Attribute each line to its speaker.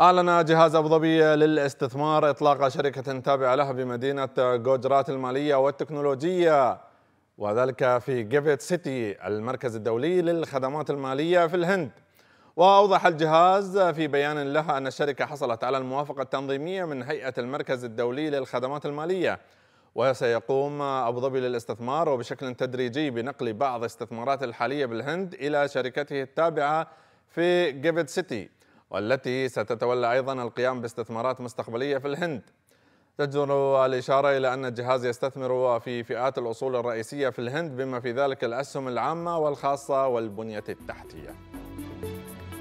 Speaker 1: أعلن جهاز أبو ظبي للاستثمار إطلاق شركة تابعة لها بمدينة جوجرات المالية والتكنولوجية وذلك في جيفيت سيتي المركز الدولي للخدمات المالية في الهند وأوضح الجهاز في بيان لها أن الشركة حصلت على الموافقة التنظيمية من هيئة المركز الدولي للخدمات المالية وسيقوم أبو ظبي للاستثمار وبشكل تدريجي بنقل بعض استثمارات الحالية بالهند إلى شركته التابعة في جيفيت سيتي والتي ستتولى أيضا القيام باستثمارات مستقبلية في الهند تجدر الإشارة إلى أن الجهاز يستثمر في فئات الأصول الرئيسية في الهند بما في ذلك الأسهم العامة والخاصة والبنية التحتية